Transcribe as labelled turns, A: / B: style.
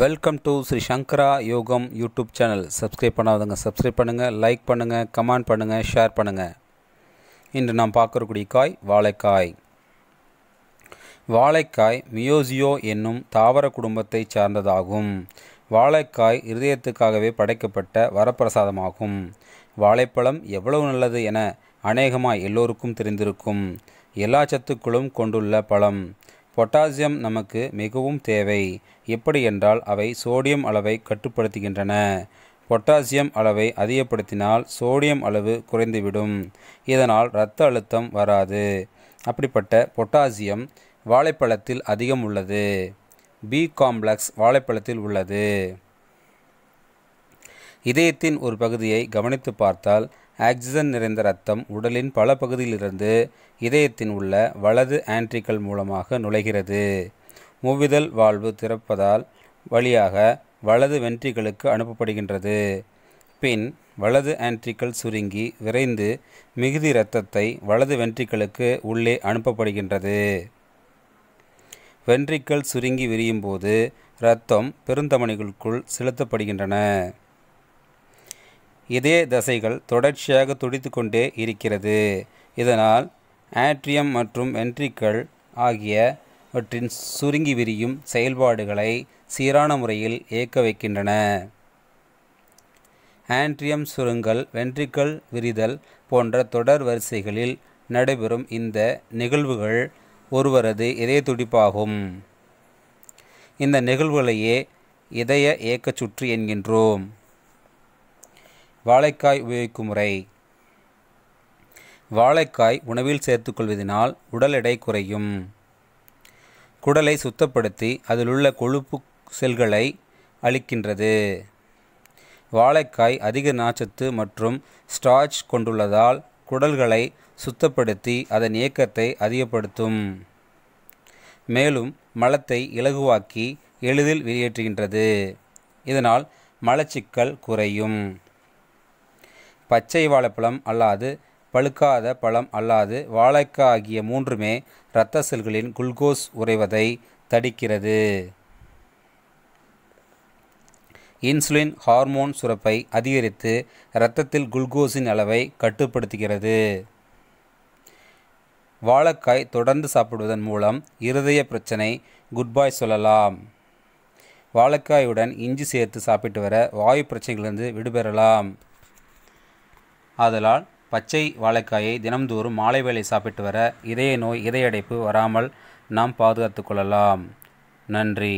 A: welcome to Shri Shankara Yogam YouTube channel subscribe பண்ணாதவங்க subscribe பண்ணுங்கள் like பண்ணுங்கள் கமெண்ட் பண்ணுங்கள் ஷேர் பண்ணுங்கள் இன்று நாம் பார்க்கக்கூடிய காய் வாழைக்காய் வாழைக்காய் மியோசியோ என்னும் தாவர குடும்பத்தை சார்ந்ததாகும் வாழைக்காய் இருதயத்துக்காகவே படைக்கப்பட்ட வரப்பிரசாதமாகும் வாழைப்பழம் எவ்வளவு நல்லது என அநேகமாக எல்லோருக்கும் தெரிந்திருக்கும் எல்லா சத்துக்களும் கொண்டுள்ள பழம் பொட்டாசியம் நமக்கு மிகவும் தேவை எப்படி என்றால் அவை சோடியம் அளவை கட்டுப்படுத்துகின்றன பொட்டாசியம் அளவை அதிகப்படுத்தினால் சோடியம் அளவு குறைந்துவிடும் இதனால் இரத்த அழுத்தம் வராது அப்படிப்பட்ட பொட்டாசியம் வாழைப்பழத்தில் அதிகம் உள்ளது பி காம்ப்ளெக்ஸ் வாழைப்பழத்தில் உள்ளது இதயத்தின் ஒரு பகுதியை கவனித்து பார்த்தால் ஆக்சிஜன் நிறைந்த இரத்தம் உடலின் பல பகுதியிலிருந்து இதயத்தின் உள்ள வலது ஆன்ட்ரிக்கல் மூலமாக நுழைகிறது மூவிதல் வாழ்வு திறப்பதால் வழியாக வலது வென்ட்ரிகளுக்கு அனுப்பப்படுகின்றது பின் வலது ஆன்ட்ரிக்கல் சுருங்கி விரைந்து மிகுதி இரத்தத்தை வலது வென்ட்ரிகளுக்கு உள்ளே அனுப்பப்படுகின்றது வென்ட்ரிக்கல் சுருங்கி விரியும் போது இரத்தம் பெருந்தமணிகளுக்குள் செலுத்தப்படுகின்றன இதே தசைகள் தொடர்ச்சியாக துடித்து கொண்டே இருக்கிறது இதனால் ஆட்ரியம் மற்றும் வென்ட்ரிக்கள் ஆகியவற்றின் சுருங்கி விரியும் செயல்பாடுகளை சீரான முறையில் இயக்க வைக்கின்றன ஆண்ட்ரியம் சுருங்கல் வென்ட்ரிக்கல் விரிதல் போன்ற தொடர் வரிசைகளில் நடைபெறும் இந்த நிகழ்வுகள் ஒருவரது இதய துடிப்பாகும் இந்த நிகழ்வுகளையே இதய இயக்கச் சுற்று என்கின்றோம் வாழைக்காய் உபயோகிக்கும் முறை வாழைக்காய் உணவில் சேர்த்துக்கொள்வதனால் உடல் எடை குறையும் குடலை சுத்தப்படுத்தி அதில் உள்ள கொழுப்பு செல்களை அளிக்கின்றது வாழைக்காய் அதிக நாச்சத்து மற்றும் ஸ்டார்ச் கொண்டுள்ளதால் குடல்களை சுத்தப்படுத்தி அதன் இயக்கத்தை அதிகப்படுத்தும் மேலும் மலத்தை இலகுவாக்கி எளிதில் வெளியேற்றுகின்றது இதனால் மலச்சிக்கல் குறையும் பச்சை வாழைப்பழம் அல்லாது பழுக்காத பழம் அல்லாது வாழைக்காய் ஆகிய மூன்றுமே இரத்த செல்களின் குளுக்கோஸ் உறைவதை தடுக்கிறது இன்சுலின் ஹார்மோன் சுரப்பை அதிகரித்து இரத்தத்தில் குளுக்கோஸின் அளவை கட்டுப்படுத்துகிறது வாழைக்காய் தொடர்ந்து சாப்பிடுவதன் மூலம் இருதய பிரச்சனை குட்பாய் சொல்லலாம் வாழைக்காயுடன் இஞ்சி சேர்த்து சாப்பிட்டு வர வாயு பிரச்சனைகளிலிருந்து விடுபெறலாம் ஆதலால் பச்சை வாழைக்காயை தினம்தோறும் மாலை வேலை சாப்பிட்டு வர இதய நோய் இதயடைப்பு வராமல் நாம் பாதுகாத்து கொள்ளலாம் நன்றி